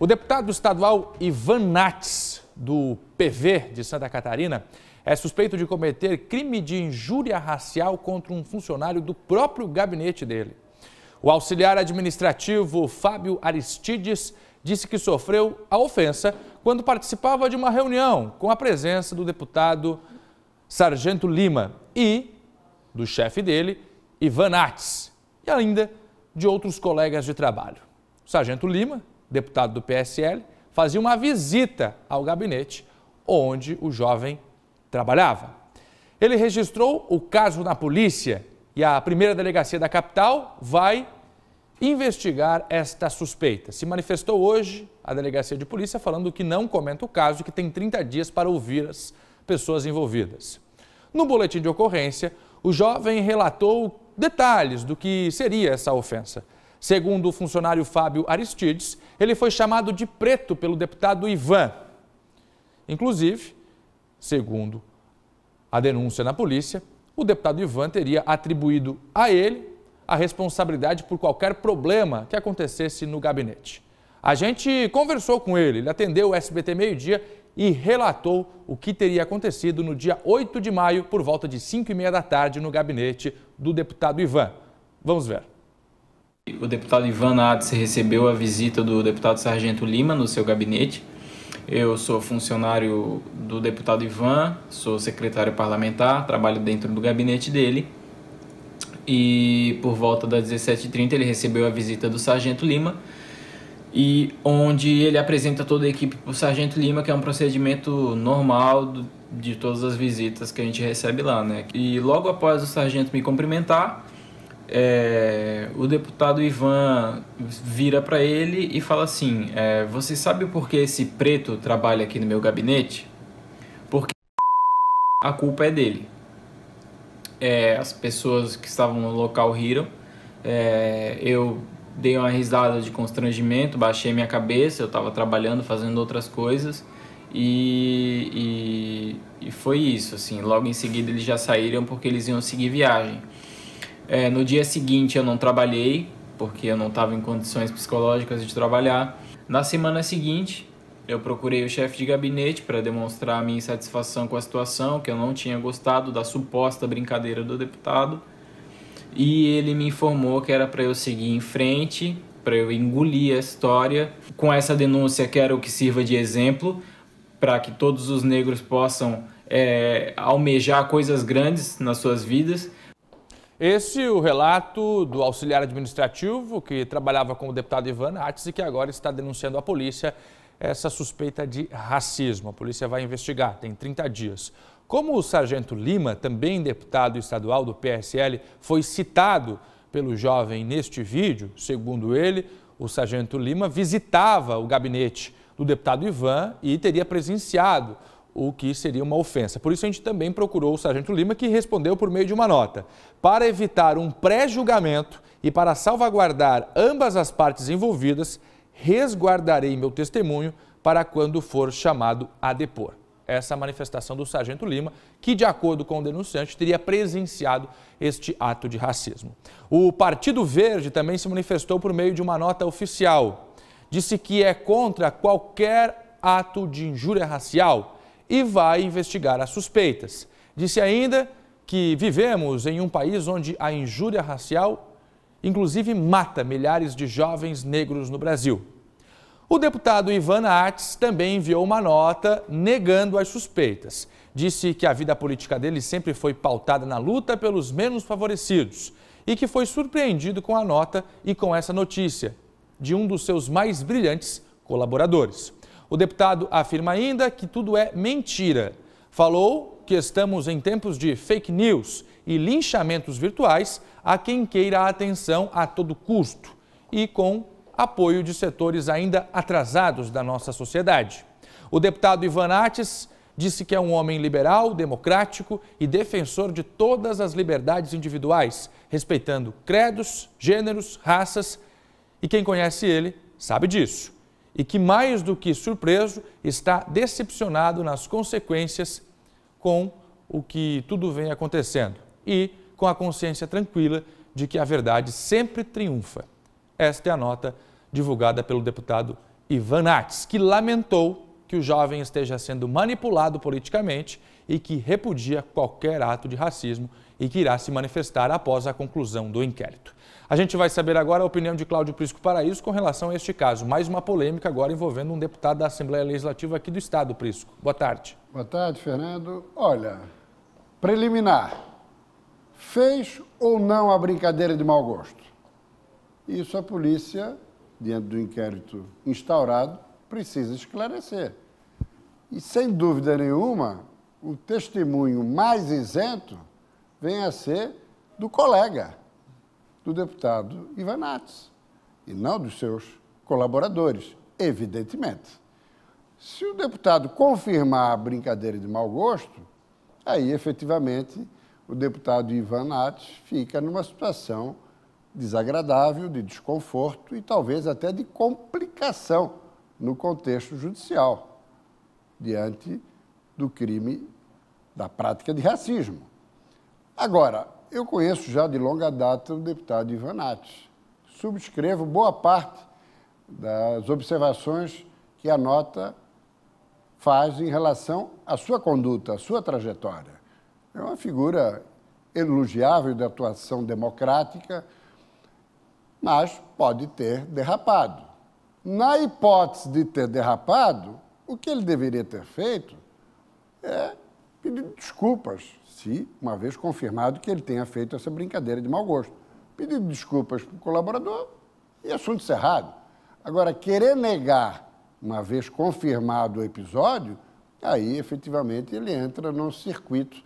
O deputado estadual Ivan Nats, do PV de Santa Catarina, é suspeito de cometer crime de injúria racial contra um funcionário do próprio gabinete dele. O auxiliar administrativo Fábio Aristides disse que sofreu a ofensa quando participava de uma reunião com a presença do deputado Sargento Lima e do chefe dele, Ivan Nats, e ainda de outros colegas de trabalho. O Sargento Lima deputado do PSL, fazia uma visita ao gabinete onde o jovem trabalhava. Ele registrou o caso na polícia e a primeira delegacia da capital vai investigar esta suspeita. Se manifestou hoje a delegacia de polícia falando que não comenta o caso e que tem 30 dias para ouvir as pessoas envolvidas. No boletim de ocorrência, o jovem relatou detalhes do que seria essa ofensa. Segundo o funcionário Fábio Aristides, ele foi chamado de preto pelo deputado Ivan. Inclusive, segundo a denúncia na polícia, o deputado Ivan teria atribuído a ele a responsabilidade por qualquer problema que acontecesse no gabinete. A gente conversou com ele, ele atendeu o SBT meio-dia e relatou o que teria acontecido no dia 8 de maio, por volta de 5 e meia da tarde, no gabinete do deputado Ivan. Vamos ver o deputado Ivan Adse recebeu a visita do deputado Sargento Lima no seu gabinete. Eu sou funcionário do deputado Ivan, sou secretário parlamentar, trabalho dentro do gabinete dele. E por volta das 17h30 ele recebeu a visita do Sargento Lima, e onde ele apresenta toda a equipe para o Sargento Lima, que é um procedimento normal de todas as visitas que a gente recebe lá, né? E logo após o sargento me cumprimentar, é, o deputado Ivan vira para ele e fala assim: é, Você sabe por que esse preto trabalha aqui no meu gabinete? Porque a culpa é dele. É, as pessoas que estavam no local riram. É, eu dei uma risada de constrangimento, baixei minha cabeça, eu estava trabalhando, fazendo outras coisas. E, e, e foi isso, assim. Logo em seguida eles já saíram porque eles iam seguir viagem. É, no dia seguinte eu não trabalhei, porque eu não estava em condições psicológicas de trabalhar. Na semana seguinte, eu procurei o chefe de gabinete para demonstrar a minha insatisfação com a situação, que eu não tinha gostado da suposta brincadeira do deputado. E ele me informou que era para eu seguir em frente, para eu engolir a história. Com essa denúncia, quero que sirva de exemplo para que todos os negros possam é, almejar coisas grandes nas suas vidas esse é o relato do auxiliar administrativo que trabalhava com o deputado Ivan Artes e que agora está denunciando à polícia essa suspeita de racismo. A polícia vai investigar, tem 30 dias. Como o sargento Lima, também deputado estadual do PSL, foi citado pelo jovem neste vídeo, segundo ele, o sargento Lima visitava o gabinete do deputado Ivan e teria presenciado o que seria uma ofensa. Por isso a gente também procurou o Sargento Lima, que respondeu por meio de uma nota. Para evitar um pré-julgamento e para salvaguardar ambas as partes envolvidas, resguardarei meu testemunho para quando for chamado a depor. Essa é manifestação do Sargento Lima, que, de acordo com o denunciante, teria presenciado este ato de racismo. O Partido Verde também se manifestou por meio de uma nota oficial. Disse que é contra qualquer ato de injúria racial e vai investigar as suspeitas. Disse ainda que vivemos em um país onde a injúria racial, inclusive, mata milhares de jovens negros no Brasil. O deputado Ivan Artes também enviou uma nota negando as suspeitas. Disse que a vida política dele sempre foi pautada na luta pelos menos favorecidos e que foi surpreendido com a nota e com essa notícia de um dos seus mais brilhantes colaboradores. O deputado afirma ainda que tudo é mentira. Falou que estamos em tempos de fake news e linchamentos virtuais a quem queira a atenção a todo custo e com apoio de setores ainda atrasados da nossa sociedade. O deputado Ivan Atis disse que é um homem liberal, democrático e defensor de todas as liberdades individuais, respeitando credos, gêneros, raças, e quem conhece ele sabe disso e que, mais do que surpreso, está decepcionado nas consequências com o que tudo vem acontecendo e com a consciência tranquila de que a verdade sempre triunfa. Esta é a nota divulgada pelo deputado Ivan Atz, que lamentou que o jovem esteja sendo manipulado politicamente e que repudia qualquer ato de racismo e que irá se manifestar após a conclusão do inquérito. A gente vai saber agora a opinião de Cláudio Prisco Paraíso com relação a este caso. Mais uma polêmica agora envolvendo um deputado da Assembleia Legislativa aqui do Estado, Prisco. Boa tarde. Boa tarde, Fernando. Olha, preliminar. Fez ou não a brincadeira de mau gosto? Isso a polícia, diante do inquérito instaurado, precisa esclarecer. E sem dúvida nenhuma, o testemunho mais isento venha a ser do colega do deputado Ivanates e não dos seus colaboradores, evidentemente. Se o deputado confirmar a brincadeira de mau gosto, aí efetivamente o deputado Ivan fica numa situação desagradável, de desconforto e talvez até de complicação no contexto judicial, diante do crime da prática de racismo. Agora, eu conheço já de longa data o deputado Ivanates. Subscrevo boa parte das observações que a nota faz em relação à sua conduta, à sua trajetória. É uma figura elogiável de atuação democrática, mas pode ter derrapado. Na hipótese de ter derrapado, o que ele deveria ter feito é pedindo desculpas, se uma vez confirmado que ele tenha feito essa brincadeira de mau gosto. Pedindo desculpas para o colaborador e assunto cerrado. Agora, querer negar, uma vez confirmado o episódio, aí efetivamente ele entra num circuito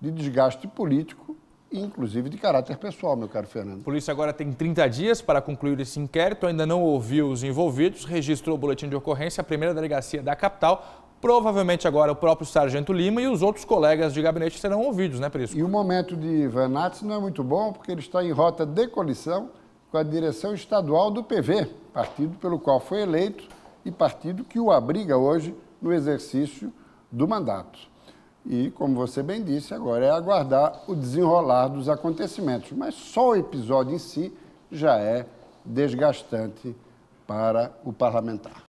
de desgaste político inclusive de caráter pessoal, meu caro Fernando. A polícia agora tem 30 dias para concluir esse inquérito, ainda não ouviu os envolvidos, registrou o boletim de ocorrência, a primeira delegacia da capital. Provavelmente agora o próprio Sargento Lima e os outros colegas de gabinete serão ouvidos, né, Prisco? E o momento de Vanatti não é muito bom, porque ele está em rota de colisão com a direção estadual do PV, partido pelo qual foi eleito e partido que o abriga hoje no exercício do mandato. E, como você bem disse, agora é aguardar o desenrolar dos acontecimentos. Mas só o episódio em si já é desgastante para o parlamentar.